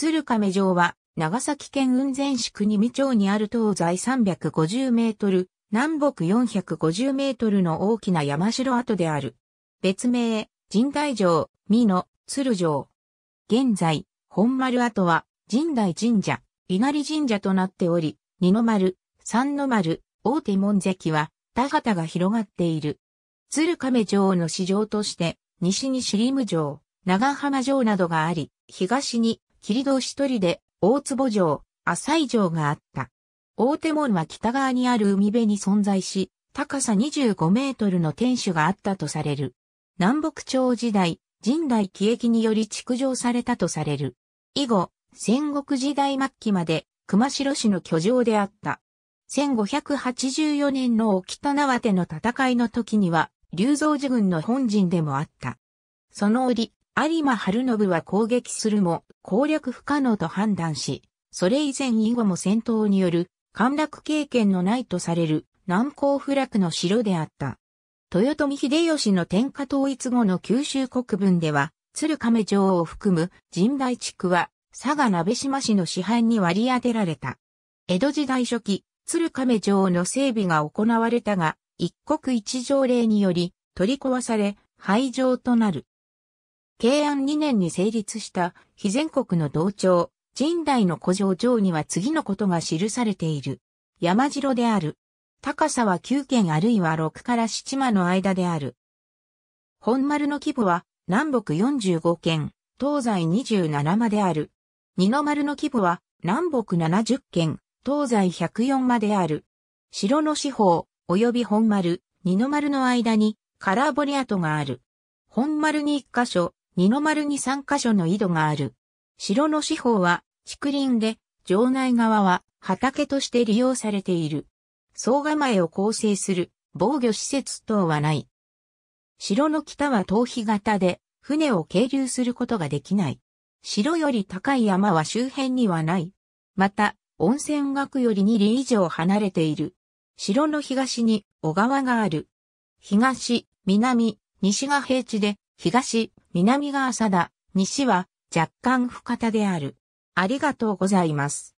鶴亀城は、長崎県雲仙市国見町にある東西350メートル、南北450メートルの大きな山城跡である。別名、神代城、美野、鶴城。現在、本丸跡は、神代神社、稲荷神社となっており、二の丸、三の丸、大手門関は、田畑が広がっている。鶴亀城の市場として、西にシリム城、長浜城などがあり、東に霧道一人で大坪城、浅井城があった。大手門は北側にある海辺に存在し、高さ25メートルの天守があったとされる。南北朝時代、神代喜駅により築城されたとされる。以後、戦国時代末期まで熊城市の居城であった。1584年の沖田縄手の戦いの時には、龍造寺軍の本陣でもあった。その折、有馬晴信は攻撃するも攻略不可能と判断し、それ以前以後も戦闘による陥落経験のないとされる南高不落の城であった。豊臣秀吉の天下統一後の九州国分では、鶴亀城を含む神代地区は佐賀鍋島市の市販に割り当てられた。江戸時代初期、鶴亀城の整備が行われたが、一国一条例により取り壊され、廃城となる。慶安2年に成立した非全国の同調、神代の古城城には次のことが記されている。山城である。高さは9軒あるいは6から7間の間である。本丸の規模は南北45軒、東西27間である。二の丸の規模は南北70軒、東西104間である。城の四方、及び本丸、二の丸の間に、カラーボリ跡がある。本丸に一箇所、二の丸に三箇所の井戸がある。城の四方は竹林で、城内側は畑として利用されている。総構えを構成する防御施設等はない。城の北は逃避型で、船を係留することができない。城より高い山は周辺にはない。また、温泉学より2里以上離れている。城の東に小川がある。東、南、西が平地で、東、南が浅田、西は若干深田である。ありがとうございます。